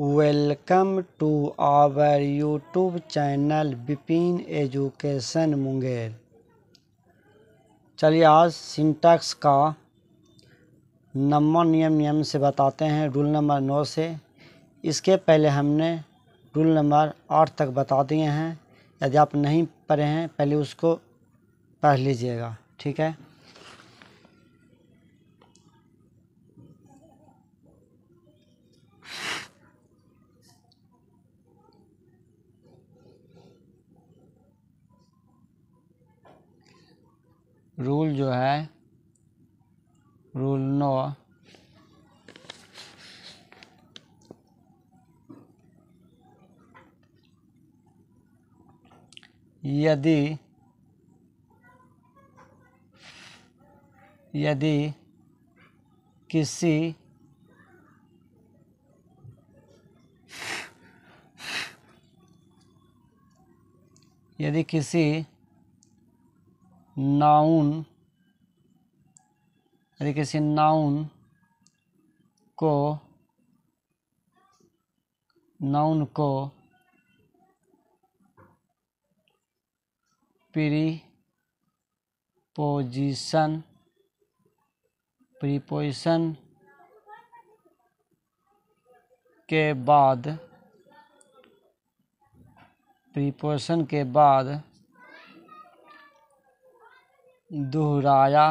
welcome to our YouTube channel Vipin education Munger चलिए आज syntax का नंबर नियम नियम से बताते हैं रूल नंबर नौ से इसके पहले हमने रूल नंबर आठ तक बता दिए हैं यदि आप नहीं पढ़े हैं पहले उसको पढ़ लीजिएगा ठीक है रूल जो है रूल नौ यदि यदि किसी यदि किसी नाउन यानी किसी नाउन को नाउन को प्री पोजिशन प्रीपोजिशन के बाद प्रीपोजिशन के बाद दोहराया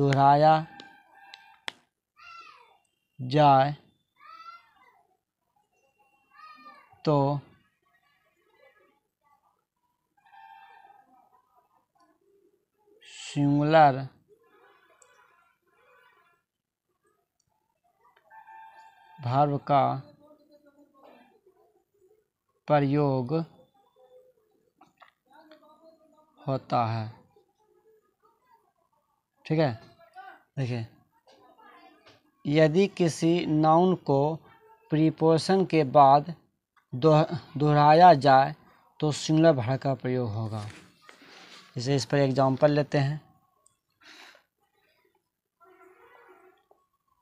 दोहराया जाए तो सिंगुलर भार्व का प्रयोग होता है ठीक है देखिए यदि किसी नाउन को प्रीपोशन के बाद दोहराया जाए तो सिंगुलर भाड़ का प्रयोग होगा जैसे इस पर एग्जांपल लेते हैं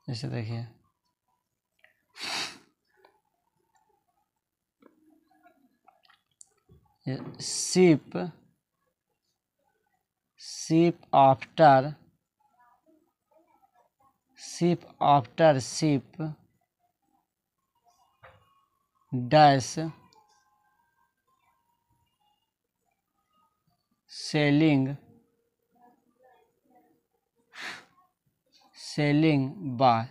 जैसे देखिए ship ship after ship after ship dash sailing sailing by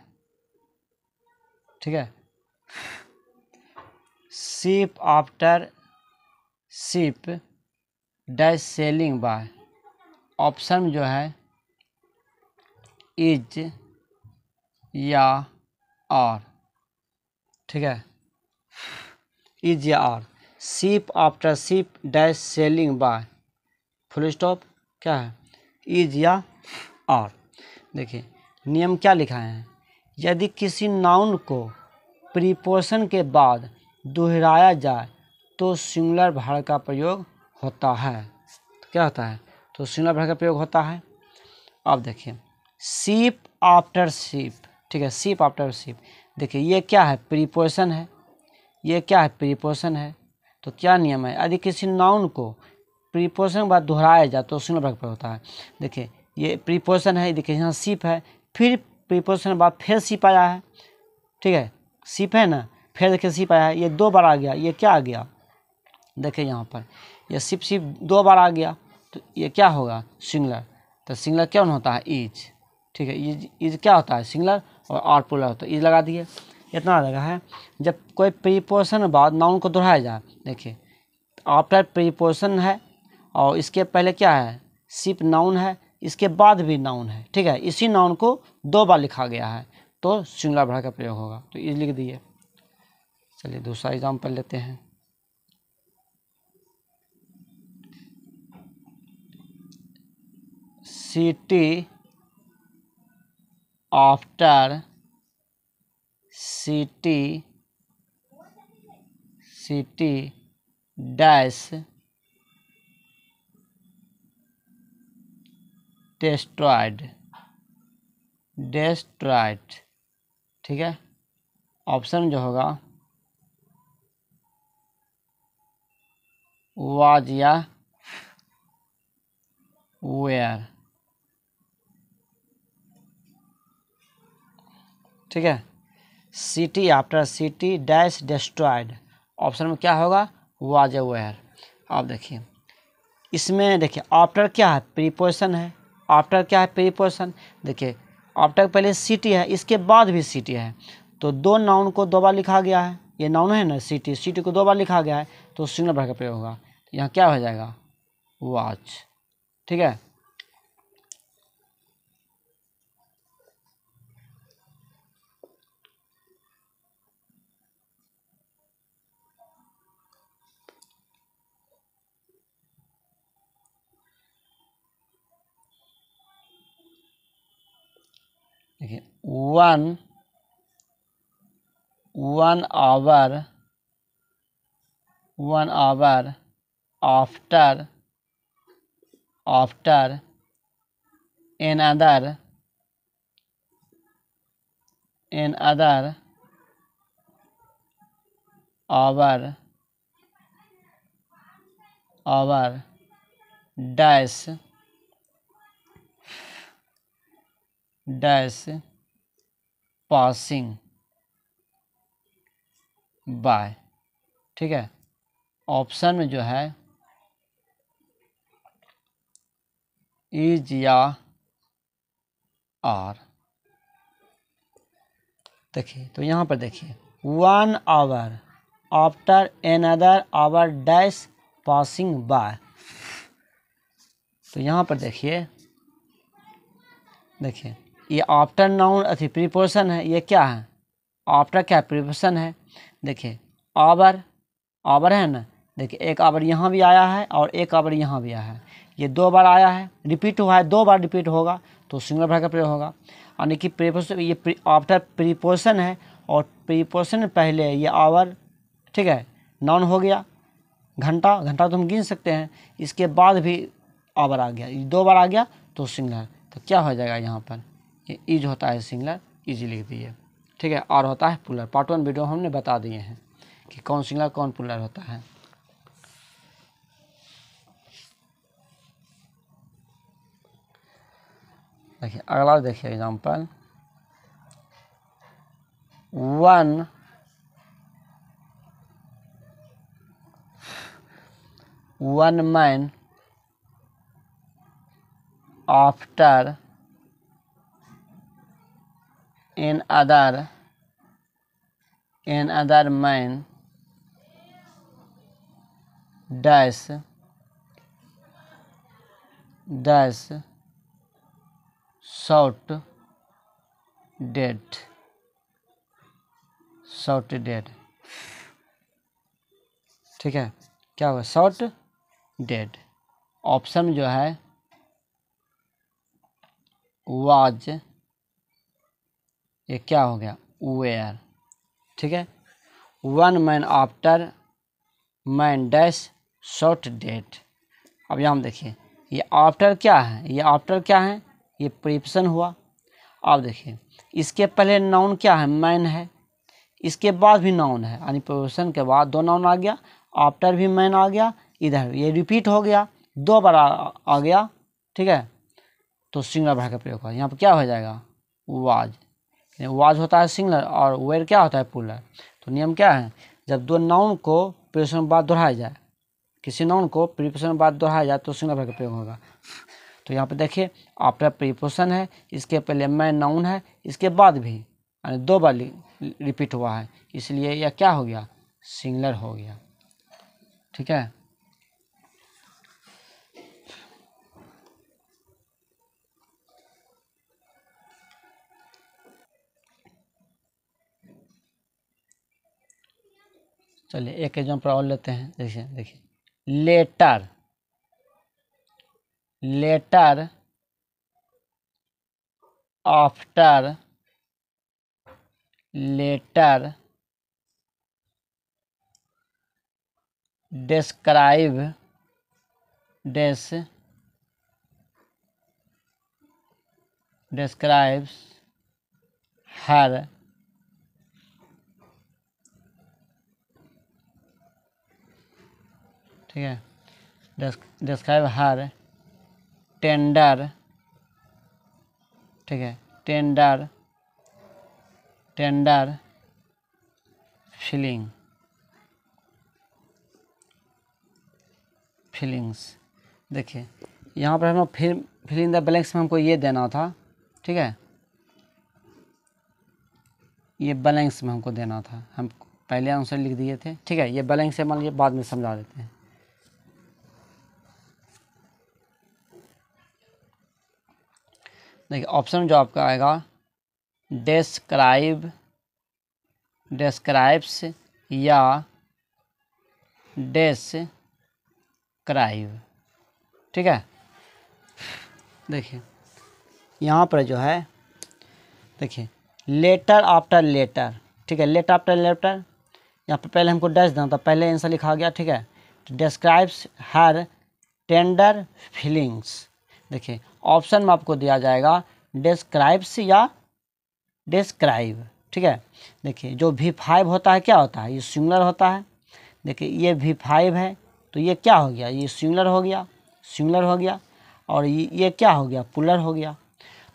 ठीक है ship after ship dash sailing by option जो है इज या आर ठीक है इज या are ship after ship dash sailing by full stop क्या है इज या आर देखिए नियम क्या लिखा है यदि किसी नाउन को प्रीपोशन के बाद दोहराया जाए तो सिंगुलर भाड़ का प्रयोग होता है तो क्या होता है तो सिंगुलर भर का प्रयोग होता है अब देखिए सीप आफ्टर सीप ठीक है सीप आफ्टर सीप देखिए ये क्या है प्रीपोजिशन है ये क्या है प्रीपोजिशन है तो क्या नियम है यदि किसी नाउन को प्रीपोजिशन के बाद दोहराया जाए तो सिंगुलर भर प्रयोग होता है देखिए ये प्रीपोजिशन है देखिए यहाँ सीप है फिर प्रीपोजिशन के बाद फिर सीप आया है ठीक है सीप है ना फिर देखिए सीप आया है ये दो बार आ गया ये क्या आ गया देखिए यहाँ पर ये सिप सिप दो बार आ गया तो ये क्या होगा सिंगलर तो सिंगलर क्या होता है इज ठीक है इज इज क्या होता है सिंगलर और आर पुलर होता है इज लगा दिए इतना लगा है जब कोई प्रीपोजिशन बाद नाउन को दोहराया जाए देखिए आफ्टर प्रीपोजिशन है और इसके पहले क्या है सिर्फ नाउन है इसके बाद भी नाउन है ठीक है इसी नाउन को दो बार लिखा गया है तो सिंगलर भरा का प्रयोग होगा तो इज लिख दिए चलिए दूसरा एग्जाम्पल लेते हैं city after city city dash destroyed destroyed ठीक है ऑप्शन जो होगा वाज या वेयर ठीक है city after city dash destroyed option में क्या होगा वाज वेयर आप देखिए इसमें देखिए आफ्टर क्या है प्रीपोजिशन है आफ्टर क्या है प्रीपोजिशन देखिए आफ्टर पहले सिटी है इसके बाद भी सिटी है तो दो नाउन को दो बार लिखा गया है ये नाउन है ना सिटी सिटी को दो बार लिखा गया है तो सिग्नल भर का प्रयोग होगा यहाँ क्या हो जाएगा वाच ठीक है देखिए one one hour one hour after after another another hour hour dash dash passing by ठीक है ऑप्शन में जो है इज या आर देखिए तो यहाँ पर देखिए one hour after another hour dash passing by तो यहाँ पर देखिए देखिए ये ऑप्टर नाउन अथी प्रीपोर्सन है ये क्या है ऑप्टर क्या है प्रीपोर्सन है देखिए आवर आवर है ना देखिए एक आवर यहाँ भी आया है और एक आवर यहाँ भी आया है ये दो बार आया है रिपीट हुआ है दो बार रिपीट होगा तो सिंगल भर का प्रयोग होगा यानी कि प्रीपोर्सन ये आफ्टर प्रीपोर्सन है और प्रीपोर्सन पहले ये आवर ठीक है नाउन हो गया घंटा घंटा तो हम गिन सकते हैं इसके बाद भी आवर आ गया दो बार आ गया तो सिंगल तो क्या हो जाएगा यहाँ पर ये इज होता है सिंगलर इजी लिख दिए ठीक है और होता है पुलर पार्ट वन वीडियो हमने बता दिए हैं कि कौन सिंगलर कौन पुलर होता है देखिए अगला देखिए example one one man after in other in other man does does short dead short dead ठीक है क्या हुआ शॉर्ट dead ऑप्शन जो है वाज ये क्या हो गया वेयर ठीक है one man after man dash shot dead अब यहाँ देखिए ये आफ्टर क्या है ये आफ्टर क्या है ये प्रिपसन हुआ आप देखिए इसके पहले नाउन क्या है मैन है इसके बाद भी नाउन है यानी प्रिपेशन के बाद दो नाउन आ गया आफ्टर भी मैन आ गया इधर ये रिपीट हो गया दो बार आ, आ गया ठीक है तो सिंगल भाई का प्रयोग हुआ यहाँ पर क्या हो जाएगा वाज वाज होता है सिंगलर और वेर क्या होता है पुलर तो नियम क्या है जब दो नाउन को प्रिपोजिशन बाद दोहराया जाए किसी नाउन को प्रिपोजिशन बाद दोहराया जाए तो सिंगलर का प्रयोग होगा तो यहाँ पर देखिए आफ्टर प्रिपोजिशन है इसके पहले मैं नाउन है इसके बाद भी यानी दो बार रिपीट हुआ है इसलिए यह क्या हो गया सिंगलर हो गया ठीक है चलिए एक एग्जाम्पल और लेते हैं जैसे देखिए letter letter after letter describe डेस् डिस्क्राइब्स हर ठीक है डिस्क्राइब हर टेंडर ठीक है टेंडर टेंडर फीलिंग फीलिंग्स देखिए यहाँ पर हम फिल फिलिंग द ब्लैंक्स में हमको ये देना था ठीक है ये ब्लैंक्स में हमको देना था हम पहले आंसर लिख दिए थे ठीक है ये ब्लैंक्स है मान लीजिए बाद में समझा देते हैं देखिए ऑप्शन जो आपका आएगा डेस्क्राइब डेस्क्राइब्स या डेस्क्राइब ठीक है देखिए यहाँ पर जो है देखिए लेटर आफ्टर लेटर ठीक है लेटर आफ्टर लेटर यहाँ पर पहले हमको डैश देना था पहले आंसर लिखा गया ठीक है डिस्क्राइब्स हर टेंडर फीलिंग्स देखिए ऑप्शन में आपको दिया जाएगा डिस्क्राइब्स या डिस्क्राइब ठीक है देखिए जो वी फाइव होता है क्या होता है ये सिंगुलर होता है देखिए ये वी फाइव है तो ये क्या हो गया ये सिंगुलर हो गया सिंगुलर हो गया और ये क्या हो गया पुलर हो गया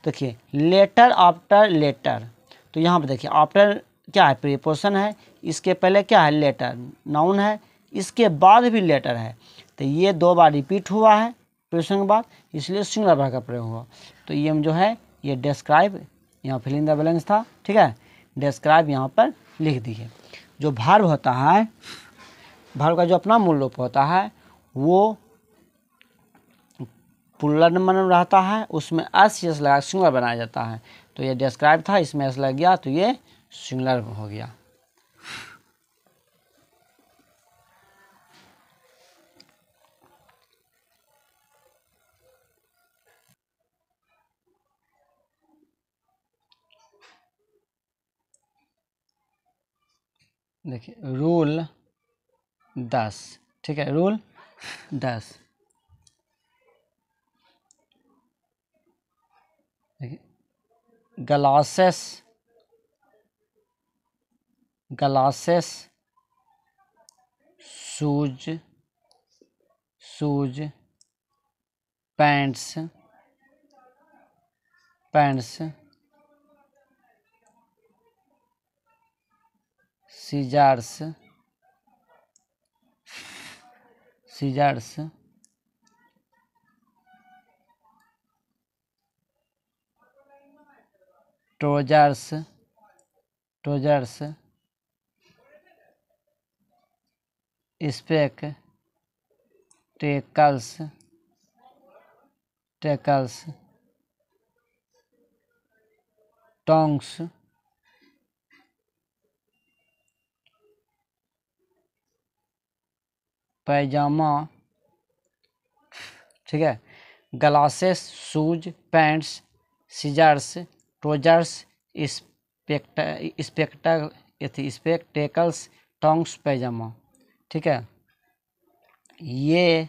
देखिए लेटर आफ्टर लेटर तो यहाँ पर देखिए आफ्टर क्या है प्रिपोर्सन है इसके पहले क्या है लेटर नाउन है इसके बाद भी लेटर है तो ये दो बार रिपीट हुआ है प्रश्न के बाद इसलिए सिंगुलर वर्ब का प्रयोग हुआ तो ये हम जो है ये डिस्क्राइब यहाँ फिलिंग द बैलेंस था ठीक है डिस्क्राइब यहाँ पर लिख दीजिए जो भार्व होता है भार्व का जो अपना मूल रूप होता है वो मन रहता है उसमें एस यस लगा सिंगुलर बनाया जाता है तो ये डिस्क्राइब था इसमें एस लग गया तो ये सिंगुलर हो गया देखिए रूल दस ठीक है रूल दस glasses glasses shoes shoes pants pants scissors scissors trousers trousers spectacles tongs pyjama ठीक है glasses shoes pants scissors trousers spect specta spectacles spectacles tongs pyjama ठीक है ये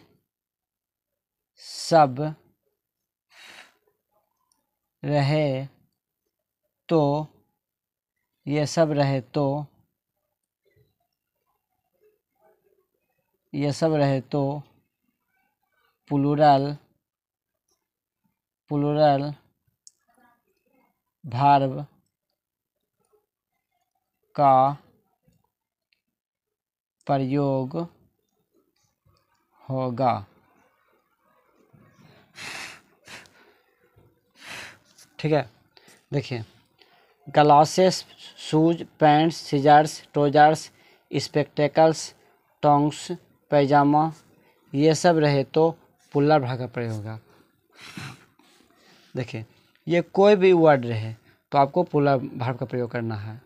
सब रहे तो ये सब रहे तो ये सब रहे तो प्लूरल प्लूरल भार्व का प्रयोग होगा ठीक है देखिए glasses shoes pants scissors trousers spectacles tongs pyjama ये सब रहे तो भाग का प्रयोग होगा देखिए ये कोई भी वर्ड रहे तो आपको पुल्ला भाव का प्रयोग करना है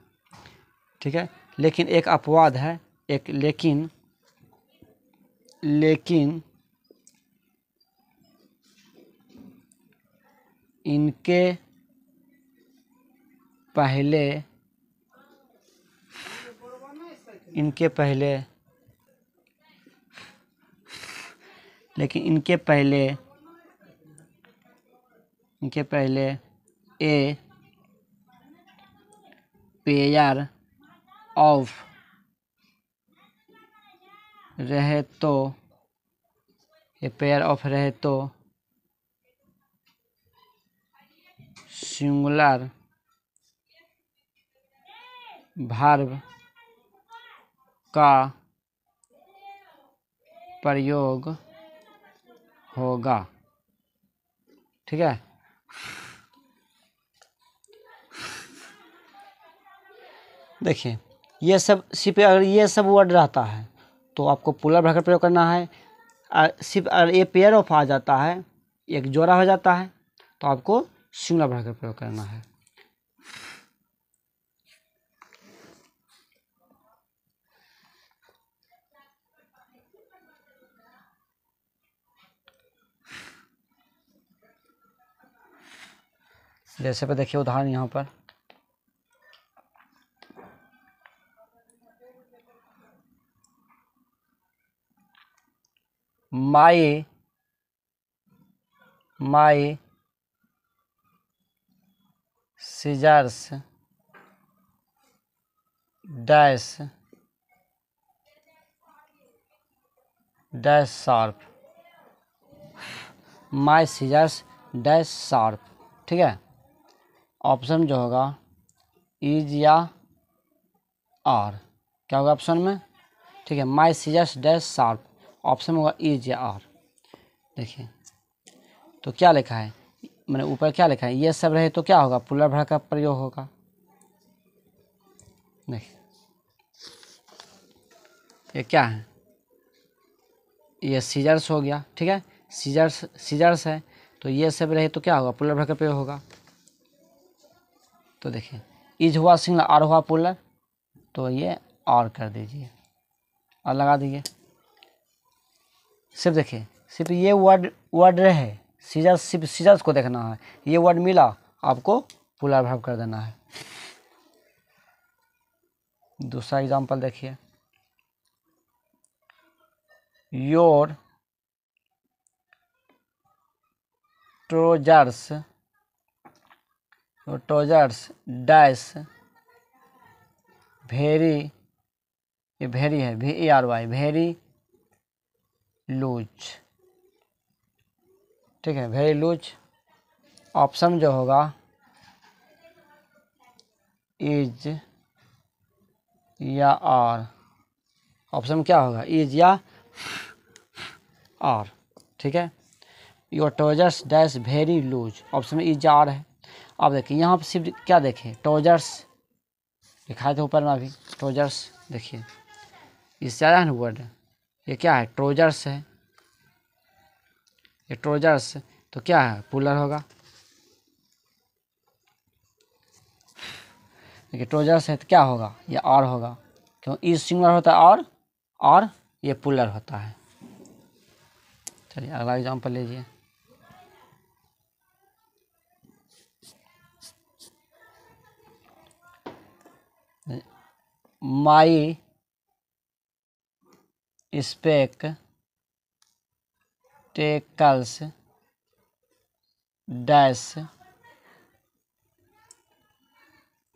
ठीक है लेकिन एक अपवाद है एक लेकिन लेकिन इनके पहले इनके पहले लेकिन इनके पहले इनके पहले ए पेयर ऑफ रहे तो ये पेयर ऑफ रहे तो सिंगुलर भार्व का प्रयोग होगा ठीक है देखिए ये सब सिर्फ अगर ये सब वर्ड रहता है तो आपको पुलर भरकर प्रयोग करना है सिर्फ अगर ये पेयर ऑफ आ जाता है एक जोड़ा हो जाता है तो आपको सिंगुलर भरकर प्रयोग करना है जैसे पे देखिए उदाहरण यहाँ पर my my scissors dash dash sharp my scissors dash sharp ठीक है ऑप्शन जो होगा इज या आर क्या होगा ऑप्शन में ठीक है माई सीजस डैश शार्प ऑप्शन होगा इज या आर देखिए तो क्या लिखा है मैंने ऊपर क्या लिखा है ये सब रहे तो क्या होगा पुलर भर का प्रयोग होगा देखिए ये क्या है ये सीजर्स हो गया ठीक है सीजर्स सीजर्स है तो ये सब रहे तो क्या होगा पुलर भर का प्रयोग होगा तो देखिए इज हुआ सिंगल आर हुआ पुलर तो ये और कर दीजिए और लगा दीजिए सिर्फ देखिए सिर्फ ये वर्ड वर्ड रहे सीजर्स सिर्फ सीजर्स को देखना है ये वर्ड मिला आपको पुलर भाव कर देना है दूसरा एग्जाम्पल देखिए your trousers trousers dash very ये वेरी है भी ए आर वाई भेरी लूच ठीक है वेरी लूज ऑप्शन जो होगा इज या आर ऑप्शन क्या होगा इज या आर ठीक है your trousers dash very loose option is are है अब देखिए यहाँ पर सिर्फ क्या देखिए ट्रोजर्स लिखा था ऊपर में अभी ट्रोजर्स देखिए इससे ज़्यादा है वर्ड ये क्या है ट्रोजर्स है ये ट्रोजर्स तो क्या है पुलर होगा देखिए ट्रोजर्स है तो क्या होगा ये और होगा क्यों ई e सिंगलर होता है और और ये पुलर होता है चलिए अगला एग्जाम्पल लीजिए my spectacles dash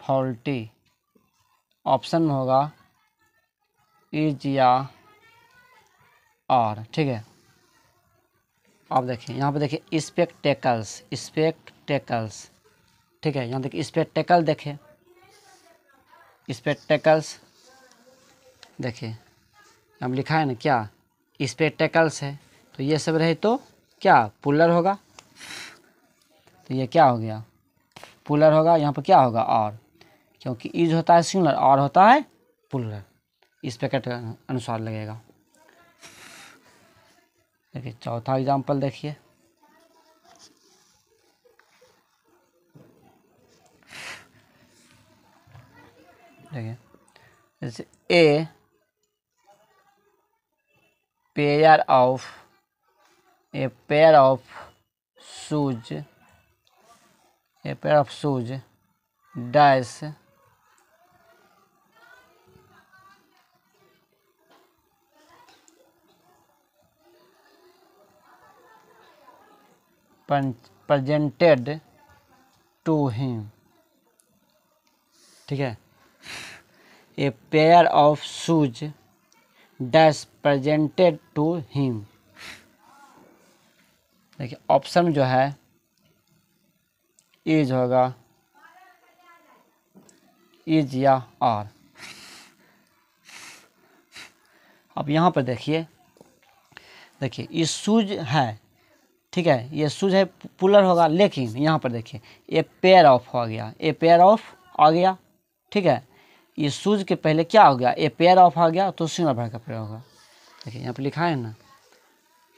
faulty option होगा इज या और ठीक है आप देखिए यहाँ पे देखिए स्पेक्टेकल्स स्पेक्टेकल्स ठीक है यहाँ देखिए स्पेक्टेकल देखें स्पेक्टेकल्स देखिए हम लिखा है ना क्या स्पेक्टेकल्स है तो ये सब रहे तो क्या पुलर होगा तो ये क्या हो गया पुलर होगा यहाँ पर क्या होगा और क्योंकि ईज होता है सिंगलर और होता है पुलर इस पैकेट अनुसार लगेगा देखिए चौथा एग्जाम्पल देखिए देखिए जैसे a pair of a pair of shoes a pair of shoes dash presented to him ठीक है a pair of shoes dash presented to him देखिए ऑप्शन जो है इज होगा इज या आर अब यहाँ पर देखिए देखिए ये शूज है ठीक है ये शूज है पुलर होगा लेकिन यहाँ पर देखिए ए पेयर ऑफ हो गया ए पेयर ऑफ आ गया ठीक है ये सूज के पहले क्या हो गया ए पेयर ऑफ आ गया तो सिंगल वर्ड का प्रयोग होगा देखिए यहाँ पे लिखा है ना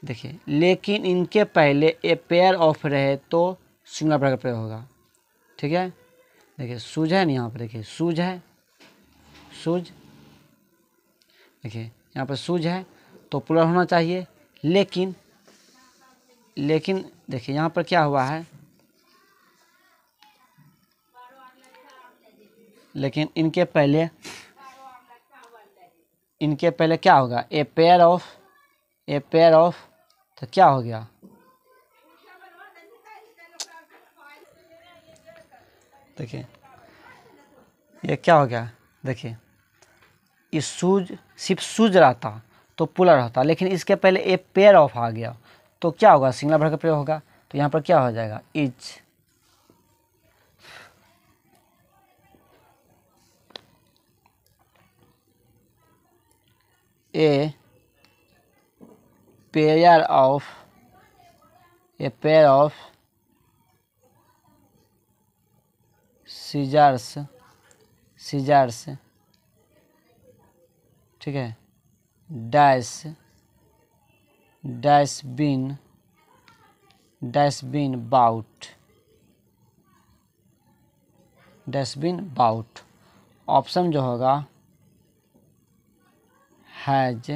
देखिए लेकिन इनके पहले ए पेयर ऑफ रहे तो सिंगल भर का प्रयोग होगा ठीक है देखिए सूज है ना यहाँ पर देखिए सूज है सूज देखिए यहाँ पर सूज है तो पुलर होना चाहिए लेकिन लेकिन देखिए यहाँ पर क्या हुआ है लेकिन इनके पहले इनके पहले क्या होगा a pair of a pair of तो क्या हो गया देखिए ये क्या हो गया देखिए ये सूज सिर्फ सूज रहता तो पुलर होता लेकिन इसके पहले ए पेयर ऑफ आ गया तो क्या होगा सिंगला भर का प्रयोग होगा तो यहाँ पर क्या हो जाएगा is a pair of a pair of scissors scissors ठीक है dash has been has been bought has been bought option जो होगा has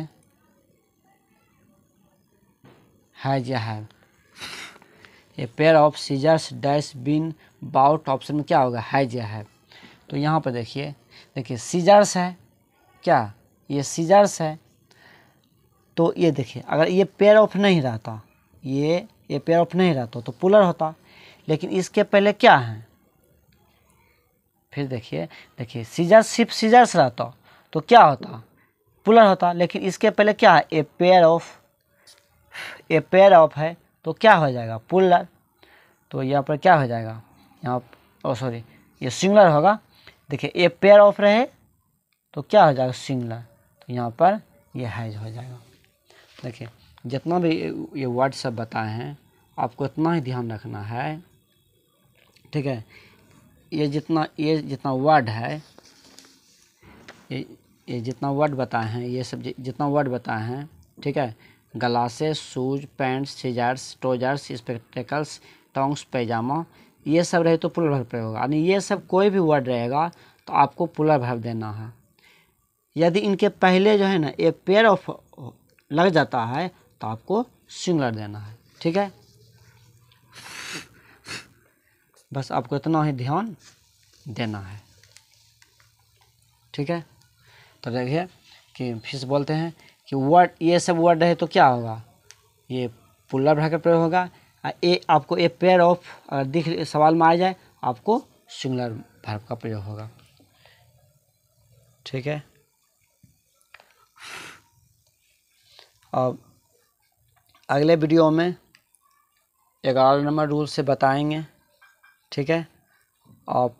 has have a pair of scissors dash been bought option में क्या होगा हैज या हैव तो यहाँ पर देखिए देखिए सीजर्स है क्या ये सीजर्स है तो ये देखिए अगर ये पेयर ऑफ नहीं रहता ये ये पेयर ऑफ नहीं रहता तो पुलर होता लेकिन इसके पहले क्या है फिर देखिए देखिए सीजर्स सिर्फ सीजर्स रहता तो क्या होता पुलर होता लेकिन इसके पहले क्या है a pair of a pair of है तो क्या हो जाएगा पुलर तो यहाँ पर क्या हो जाएगा यहाँ ओ सॉरी oh, ये सिंगलर होगा देखिए ए पेयर ऑफ रहे तो क्या हो जाएगा सिंगलर तो यहाँ पर ये हैज हो जाएगा देखिए जितना भी ये वर्ड सब बताए हैं आपको इतना ही ध्यान रखना है ठीक है ये जितना ये जितना वर्ड है ये ये जितना वर्ड बताए हैं ये सब जितना वर्ड बताए हैं ठीक है glasses shoes pants scissors trousers spectacles tongs pyjama ये सब रहे तो पुलर भाव प्रयोग होगा यानी ये सब कोई भी वर्ड रहेगा तो आपको पुलर भाव देना है यदि इनके पहले जो है ना एक पेयर ऑफ लग जाता है तो आपको सिंगलर देना है ठीक है बस आपको इतना ही ध्यान देना है ठीक है तो देखिए कि फिश बोलते हैं कि वर्ड ये सब वर्ड है तो क्या होगा ये पुल्ला भरा का प्रयोग होगा ए आपको ए पेयर ऑफ अगर दिख सवाल में आ जाए आपको सिंगुलर भर्व का प्रयोग होगा ठीक है अब अगले वीडियो में ग्यारह नंबर रूल से बताएंगे ठीक है और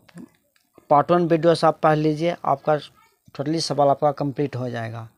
पार्ट वन वीडियो से आप पढ़ लीजिए आपका टोटली सवाल आपका कंप्लीट हो जाएगा